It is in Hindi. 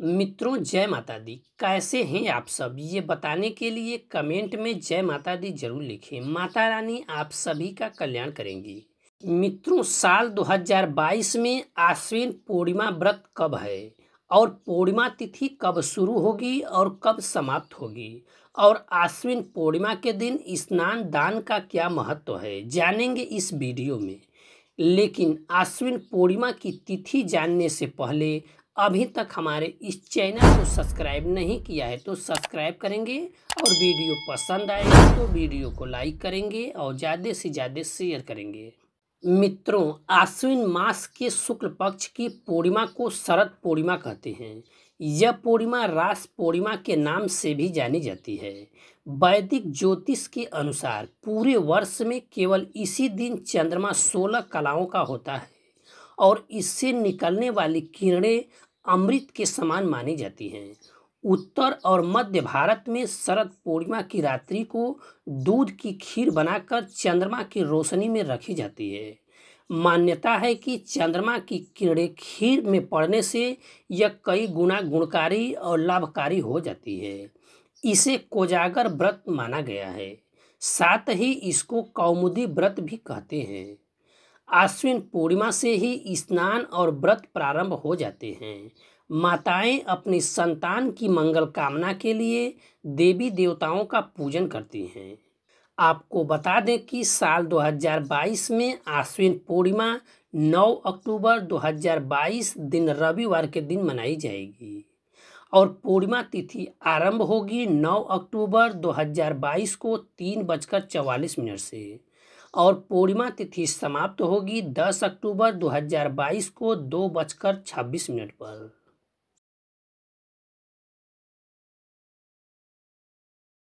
मित्रों जय माता दी कैसे हैं आप सब ये बताने के लिए कमेंट में जय माता दी जरूर लिखें माता रानी आप सभी का कल्याण करेंगी मित्रों साल 2022 में आश्विन पूर्णिमा व्रत कब है और पूर्णिमा तिथि कब शुरू होगी और कब समाप्त होगी और आश्विन पूर्णिमा के दिन स्नान दान का क्या महत्व है जानेंगे इस वीडियो में लेकिन आश्विन पूर्णिमा की तिथि जानने से पहले अभी तक हमारे इस चैनल को सब्सक्राइब नहीं किया है तो सब्सक्राइब करेंगे और वीडियो पसंद आएगा तो वीडियो को लाइक करेंगे और ज़्यादा से ज़्यादा शेयर करेंगे मित्रों आश्विन मास के शुक्ल पक्ष की पूर्णिमा को शरद पूर्णिमा कहते हैं यह पूर्णिमा रास पूर्णिमा के नाम से भी जानी जाती है वैदिक ज्योतिष के अनुसार पूरे वर्ष में केवल इसी दिन चंद्रमा सोलह कलाओं का होता है और इससे निकलने वाली किरणें अमृत के समान मानी जाती हैं उत्तर और मध्य भारत में शरद पूर्णिमा की रात्रि को दूध की खीर बनाकर चंद्रमा की रोशनी में रखी जाती है मान्यता है कि चंद्रमा की किरणें खीर में पड़ने से यह कई गुना गुणकारी और लाभकारी हो जाती है इसे कोजागर व्रत माना गया है साथ ही इसको कौमुदी व्रत भी कहते हैं आश्विन पूर्णिमा से ही स्नान और व्रत प्रारंभ हो जाते हैं माताएं अपनी संतान की मंगल कामना के लिए देवी देवताओं का पूजन करती हैं आपको बता दें कि साल 2022 में आश्विन पूर्णिमा 9 अक्टूबर 2022 दिन रविवार के दिन मनाई जाएगी और पूर्णिमा तिथि आरंभ होगी 9 अक्टूबर 2022 को तीन बजकर चवालीस मिनट से और पूर्णिमा तिथि समाप्त होगी 10 अक्टूबर 2022 को दो बजकर छब्बीस मिनट पर